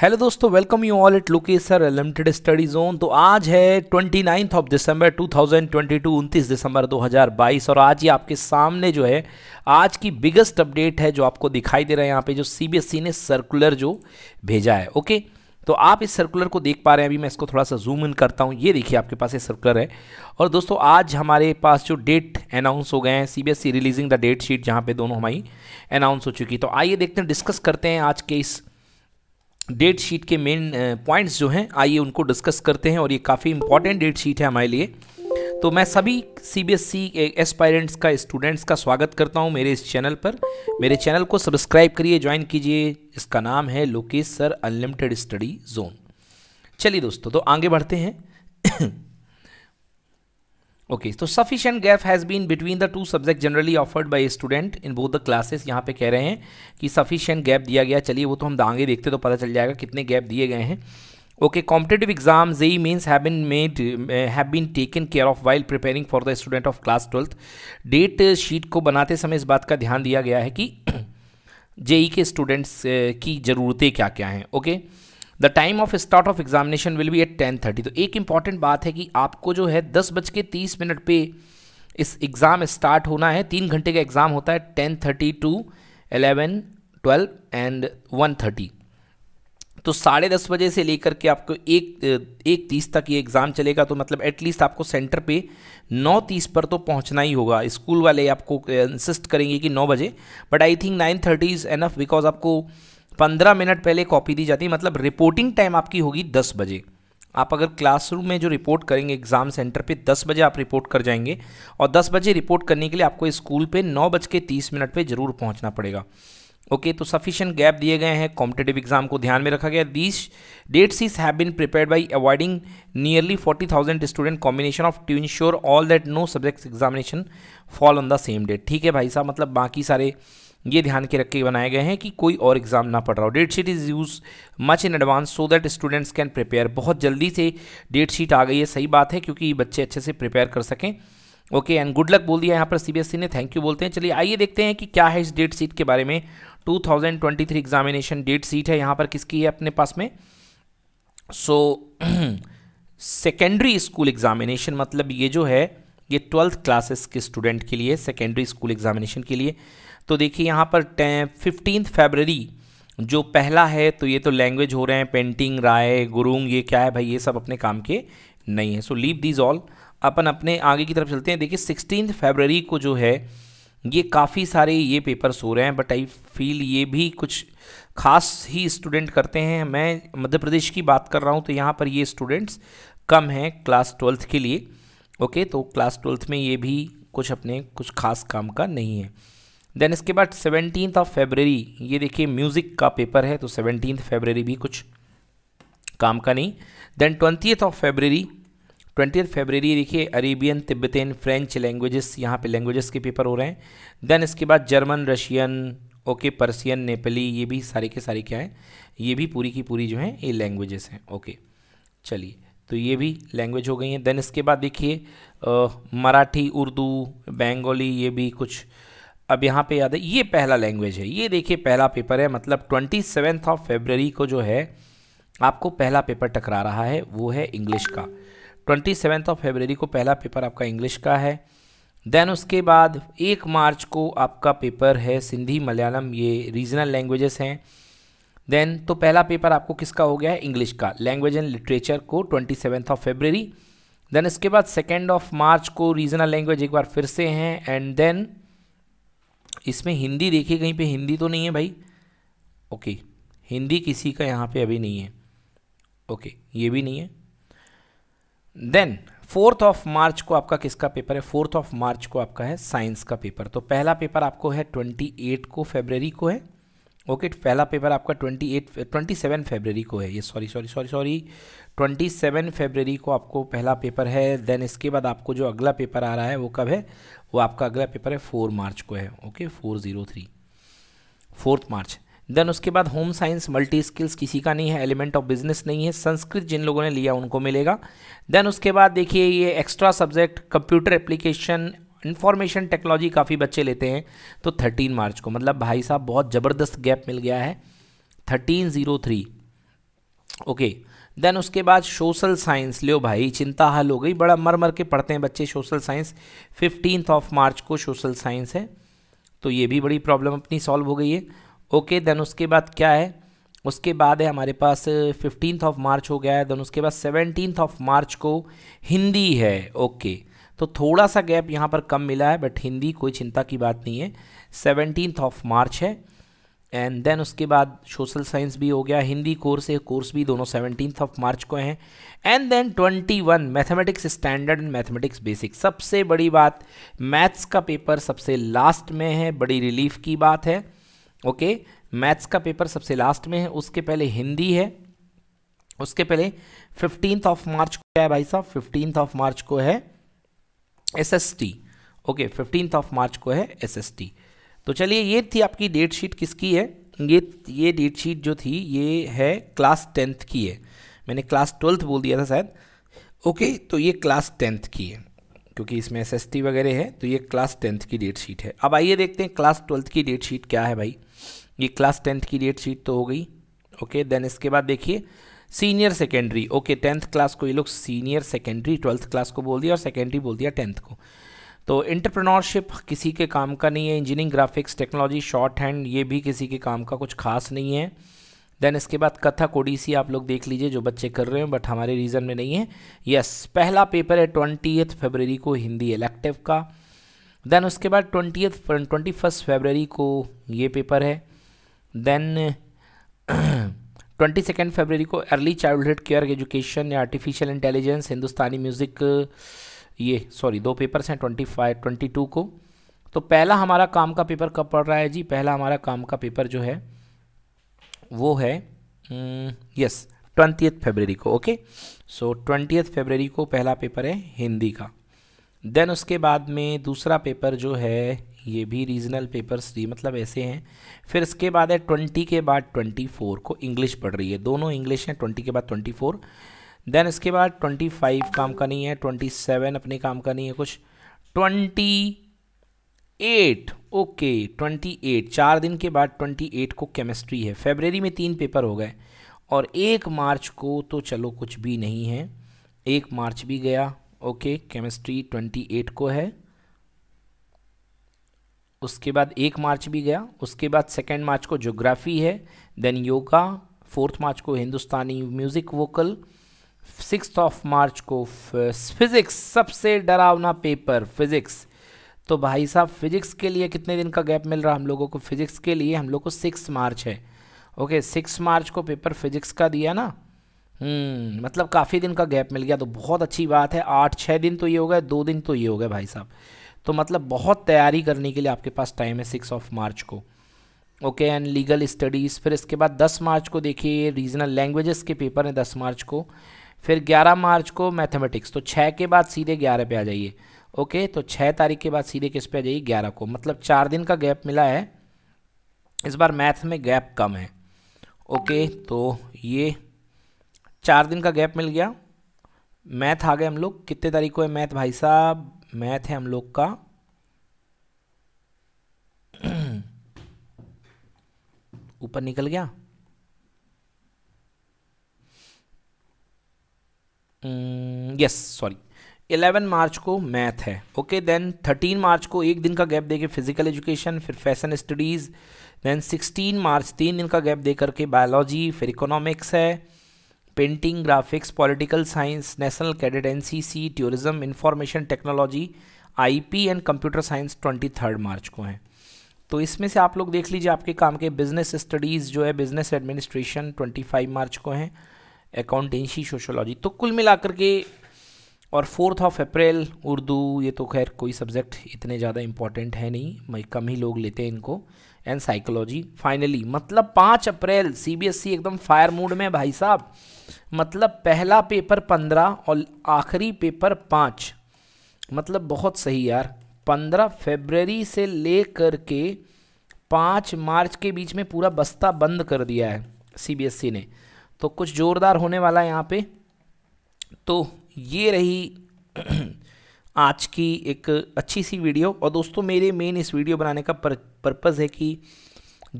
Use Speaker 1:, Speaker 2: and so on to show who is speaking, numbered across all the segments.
Speaker 1: Hello दोस्तों welcome you all it Lokesh sir limited study zone तो आज है ट्वेंटी नाइन्थ ऑफ दिसंबर 2022 उनतीस दिसंबर 2022 और आज ये आपके सामने जो है आज की बिगेस्ट अपडेट है जो आपको दिखाई दे रहा है यहाँ पे जो सीबीएसई e ने सर्कुलर जो भेजा है ओके तो आप इस सर्कुलर को देख पा रहे हैं अभी मैं इसको थोड़ा सा जूम इन करता हूँ ये देखिए आपके पास ये सर्कुलर है और दोस्तों आज हमारे पास जो डेट अनाउंस हो गए हैं CBSE releasing the date sheet जहाँ पे दोनों हमारी अनाउंस हो चुकी तो आइए देखते हैं डिस्कस करते हैं आज के इस डेट शीट के मेन पॉइंट्स जो हैं आइए उनको डिस्कस करते हैं और ये काफ़ी इंपॉर्टेंट डेट शीट है हमारे लिए तो मैं सभी C B S E aspirants का स्टूडेंट्स का स्वागत करता हूं मेरे इस चैनल पर मेरे चैनल को सब्सक्राइब करिए ज्वाइन कीजिए इसका नाम है Lokesh sir unlimited study zone चलिए दोस्तों तो आगे बढ़ते हैं ओके तो sufficient gap has been between the two subject generally offered by student in both the classes यहाँ पे कह रहे हैं कि सफिशियंट गैप दिया गया चलिए वो तो हम दांगे देखते तो पता चल जाएगा कितने गैप दिए गए हैं okay competitive exam JEE Mains have been made have been taken care of while preparing for the student of class twelfth date sheet को बनाते समय इस बात का ध्यान दिया गया है कि जेई के स्टूडेंट्स uh, की ज़रूरतें क्या क्या हैं okay okay? The time of start of examination will be at ten thirty तो एक इम्पॉर्टेंट बात है कि आपको जो है दस बज के तीस मिनट पे इस एग्ज़ाम स्टार्ट होना है तीन घंटे का एग्ज़ाम होता है ten thirty to eleven twelve and one thirty तो साढ़े दस बजे से लेकर के आपको एक एक तीस तक ये एग्ज़ाम चलेगा तो मतलब एटलीस्ट आपको सेंटर पे नौ तीस पर तो पहुंचना ही होगा स्कूल वाले आपको इंसिस्ट करेंगे कि नौ बजे but I think nine thirty is enough because आपको पंद्रह मिनट पहले कॉपी दी जाती है मतलब रिपोर्टिंग टाइम आपकी होगी दस बजे आप अगर क्लासरूम में जो रिपोर्ट करेंगे एग्ज़ाम सेंटर पे दस बजे आप रिपोर्ट कर जाएंगे और दस बजे रिपोर्ट करने के लिए आपको स्कूल पे नौ बज के तीस मिनट पर जरूर पहुंचना पड़ेगा ओके तो सफिशिएंट गैप दिए गए हैं कॉम्पिटेटिव एग्जाम को ध्यान में रखा गया दीज डेट्स सीज have been prepare by avoiding nearly forty thousand student combination of to ensure all that no subjects examination fall on the same date ठीक है भाई साहब मतलब बाकी सारे ये ध्यान के रख के बनाए गए हैं कि कोई और एग्ज़ाम ना पड़ रहा हो date sheet issued much in advance so that students can prepare बहुत जल्दी से डेट शीट आ गई है सही बात है क्योंकि बच्चे अच्छे से प्रिपेयर कर सकें ओके एंड गुड लक बोल दिया यहाँ पर सीबीएसई e ने थैंक यू बोलते हैं चलिए आइए देखते हैं कि क्या है इस डेट शीट के बारे में 2023 एग्जामिनेशन डेट शीट है यहाँ पर किसकी है अपने पास में सो सेकेंडरी स्कूल एग्जामिनेशन मतलब ये जो है ये ट्वेल्थ क्लासेस के स्टूडेंट के लिए सेकेंडरी स्कूल एग्जामिनेशन के लिए तो देखिए यहाँ पर फिफ्टीन फेबररी जो पहला है तो ये तो लैंग्वेज हो रहे हैं पेंटिंग राय गुरुंग ये क्या है भाई ये सब अपने काम के नहीं है सो लीव दीज ऑल अपन अपने आगे की तरफ चलते हैं देखिए सिक्सटीन फेबररी को जो है ये काफ़ी सारे ये पेपर्स हो रहे हैं बट आई फील ये भी कुछ खास ही स्टूडेंट करते हैं मैं मध्य प्रदेश की बात कर रहा हूँ तो यहाँ पर ये स्टूडेंट्स कम हैं क्लास ट्वेल्थ के लिए ओके तो क्लास ट्वेल्थ में ये भी कुछ अपने कुछ खास काम का नहीं है देन इसके बाद सेवनटीन ऑफ फेबररी ये देखिए म्यूज़िक का पेपर है तो सेवनटीन फेबररी भी कुछ काम का नहीं then twentieth of February twentieth February देखिए अरेबियन तिब्बतन फ्रेंच लैंग्वेजेस यहाँ पे लैंग्वेजेस के पेपर हो रहे हैं देन इसके बाद German Russian okay Persian Nepali ये भी सारे के सारे क्या हैं ये भी पूरी की पूरी जो है ये लैंग्वेजेस हैं ओके चलिए तो ये भी लैंग्वेज हो गई हैं देन इसके बाद देखिए मराठी उर्दू बेंगोली ये भी कुछ अब यहाँ पे याद है ये पहला लैंग्वेज है ये देखिए पहला पेपर है मतलब ट्वेंटी सेवेंथ ऑफ फेबररी को जो है आपको पहला पेपर टकरा रहा है वो है इंग्लिश का ट्वेंटी सेवेंथ ऑफ फेबररी को पहला पेपर आपका इंग्लिश का है देन उसके बाद एक मार्च को आपका पेपर है सिंधी मलयालम ये रीजनल लैंग्वेजेस हैं देन तो पहला पेपर आपको किसका हो गया है इंग्लिश का लैंग्वेज एंड लिटरेचर को twenty seventh of February then इसके बाद सेकेंड ऑफ मार्च को रीजनल लैंग्वेज एक बार फिर से हैं एंड देन इसमें हिंदी देखिए कहीं पे हिंदी तो नहीं है भाई ओके हिंदी किसी का यहाँ पे अभी नहीं है ओके ये भी नहीं है देन फोर्थ ऑफ मार्च को आपका किसका पेपर है फोर्थ ऑफ मार्च को आपका है साइंस का पेपर तो पहला पेपर आपको है ट्वेंटी एट को फेबररी को है ओके पहला पेपर आपका twenty eight twenty seven February को है ये sorry sorry sorry sorry twenty seven February को आपको पहला पेपर है देन इसके बाद आपको जो अगला पेपर आ रहा है वो कब है वो आपका अगला पेपर है फोर मार्च को है okay four zero three fourth March then उसके बाद होम साइंस मल्टी स्किल्स किसी का नहीं है एलिमेंट ऑफ बिजनेस नहीं है संस्कृत जिन लोगों ने लिया उनको मिलेगा देन उसके बाद देखिए ये extra subject computer application information technology काफ़ी बच्चे लेते हैं तो थर्टीन मार्च को मतलब भाई साहब बहुत ज़बरदस्त गैप मिल गया है thirteen zero three okay then उसके बाद सोशल साइंस लियो भाई चिंता हल हो गई बड़ा मर मर के पढ़ते हैं बच्चे social science fifteenth of March को सोशल साइंस है तो ये भी बड़ी प्रॉब्लम अपनी सॉल्व हो गई है ओके देन उसके बाद क्या है उसके बाद है हमारे पास फिफ्टींथ ऑफ मार्च हो गया है देन उसके बाद सेवनटीन्थ ऑफ मार्च को हिंदी है ओके okay. तो थोड़ा सा गैप यहाँ पर कम मिला है बट हिंदी कोई चिंता की बात नहीं है सेवनटीन ऑफ मार्च है एंड देन उसके बाद सोशल साइंस भी हो गया हिंदी कोर्स है कोर्स भी दोनों सेवनटीन ऑफ मार्च को हैं and then twenty one mathematics standard and mathematics basic सबसे बड़ी बात मैथ्स का पेपर सबसे लास्ट में है बड़ी रिलीफ की बात है ओके मैथ्स का पेपर सबसे लास्ट में है उसके पहले हिंदी है उसके पहले फिफ्टीन ऑफ मार्च को है भाई साहब फिफ्टीन ऑफ मार्च को है S S T okay fifteenth of March को है एस एस टी तो चलिए ये थी आपकी डेट शीट किसकी है ये ये डेट शीट जो थी ये है क्लास टेंथ की है मैंने क्लास ट्वेल्थ बोल दिया था शायद ओके तो ये क्लास टेंथ की है क्योंकि इसमें एस वगैरह है तो ये क्लास टेंथ की डेट शीट है अब आइए देखते हैं क्लास ट्वेल्थ की डेट शीट क्या है भाई ये क्लास टेंथ की डेट शीट तो हो गई ओके देन इसके बाद देखिए senior secondary okay tenth class को ये लोग सीनियर सेकेंडरी ट्वेल्थ क्लास को बोल दिया और सेकेंडरी बोल दिया टेंथ को तो इंटरप्रनोरशिप किसी के काम का नहीं है engineering graphics technology shorthand ये भी किसी के काम का कुछ खास नहीं है देन इसके बाद कथक ओडीसी आप लोग देख लीजिए जो बच्चे कर रहे हैं बट हमारे रीज़न में नहीं है यस yes, पहला पेपर है ट्वेंटी फरवरी को हिंदी इलेक्टिव का देन उसके बाद ट्वेंटी ट्वेंटी फर्स्ट फरवरी को ये पेपर है देन ट्वेंटी सेकेंड फेबररी को अर्ली चाइल्डहुड केयर एजुकेशन या आर्टिफिशियल इंटेलिजेंस हिंदुस्तानी म्यूज़िक ये सॉरी दो पेपर्स हैं ट्वेंटी फाइव ट्वेंटी टू को तो पहला हमारा काम का पेपर कब पड़ रहा है जी पहला हमारा काम का पेपर जो है वो है यस ट्वेंटी फेबररी को ओके सो ट्वेंटी फेबररी को पहला पेपर है हिंदी का देन उसके बाद में दूसरा पेपर जो है ये भी रीजनल पेपर्स थी मतलब ऐसे हैं फिर इसके बाद है ट्वेंटी के बाद ट्वेंटी फोर को इंग्लिश पढ़ रही है दोनों इंग्लिश हैं ट्वेंटी के बाद ट्वेंटी फोर देन इसके बाद ट्वेंटी फाइव काम का नहीं है ट्वेंटी सेवन अपने काम का नहीं है कुछ twenty eight okay twenty eight चार दिन के बाद ट्वेंटी एट को केमिस्ट्री है फेबररी में तीन पेपर हो गए और एक मार्च को तो चलो कुछ भी नहीं है एक मार्च भी गया ओके केमिस्ट्री ट्वेंटी एट को है उसके बाद एक मार्च भी गया उसके बाद सेकेंड मार्च को जोग्राफ़ी है देन योगा फोर्थ मार्च को Hindustani music vocal six of March को फिज़िक्स सबसे डरावना पेपर फिज़िक्स तो भाई साहब फिज़िक्स के लिए कितने दिन का गैप मिल रहा हम लोगों को फिज़िक्स के लिए हम लोग को सिक्स मार्च है ओके सिक्स मार्च को पेपर फिज़िक्स का दिया ना हम्म, मतलब काफ़ी दिन का गैप मिल गया तो बहुत अच्छी बात है आठ छः दिन तो ये हो गए दो दिन तो ये हो गए भाई साहब तो मतलब बहुत तैयारी करने के लिए आपके पास टाइम है सिक्स ऑफ मार्च को ओके एंड लीगल स्टडीज़ फिर इसके बाद दस मार्च को देखिए रीजनल लैंग्वेजेस के पेपर हैं दस मार्च को फिर ग्यारह मार्च को मैथमेटिक्स तो छः के बाद सीधे ग्यारह पे आ जाइए ओके तो छः तारीख के बाद सीधे किस पे आ जाइए ग्यारह को मतलब चार दिन का गैप मिला है इस बार मैथ में गैप कम है ओके तो ये चार दिन का गैप मिल गया मैथ आ गए हम लोग कितने तारीख को है मैथ भाई साहब मैथ है हम लोग का ऊपर निकल गया yes hmm, sorry eleven March को मैथ है ओके देन थर्टीन मार्च को एक दिन का गैप देके फिजिकल एजुकेशन फिर fashion studies then sixteen March तीन दिन का गैप दे करके बायोलॉजी फिर इकोनॉमिक्स है painting graphics political science national cadet and tourism information technology IP and computer science twenty third March को हैं तो इसमें से आप लोग देख लीजिए आपके काम के बिजनेस स्टडीज़ जो है business administration twenty five March को हैं अकाउंटेंसी सोशोलॉजी तो कुल मिलाकर के और फोर्थ ऑफ अप्रैल उर्दू ये तो खैर कोई सब्जेक्ट इतने ज़्यादा इम्पॉर्टेंट है नहीं मैं कम ही लोग लेते हैं इनको एंड साइकोलॉजी फाइनली मतलब पाँच अप्रैल सीबीएसई e एकदम फायर मूड में भाई साहब मतलब पहला पेपर पंद्रह और आखिरी पेपर पाँच मतलब बहुत सही यार पंद्रह फेबररी से ले कर के पाँच मार्च के बीच में पूरा बस्ता बंद कर दिया है सी e ने तो कुछ ज़ोरदार होने वाला है यहाँ पर तो ये रही आज की एक अच्छी सी वीडियो और दोस्तों मेरे मेन इस वीडियो बनाने का पर्पज़ है कि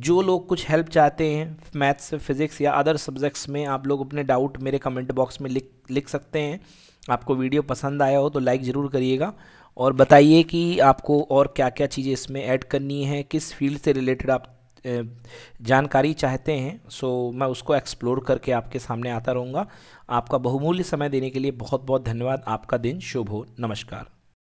Speaker 1: जो लोग कुछ हेल्प चाहते हैं मैथ्स फिज़िक्स या अदर सब्जेक्ट्स में आप लोग अपने डाउट मेरे कमेंट बॉक्स में लिख लिख सकते हैं आपको वीडियो पसंद आया हो तो लाइक ज़रूर करिएगा और बताइए कि आपको और क्या क्या चीज़ें इसमें ऐड करनी है किस फील्ड से रिलेटेड आप जानकारी चाहते हैं सो मैं उसको एक्सप्लोर करके आपके सामने आता रहूँगा आपका बहुमूल्य समय देने के लिए बहुत बहुत धन्यवाद आपका दिन शुभ हो नमस्कार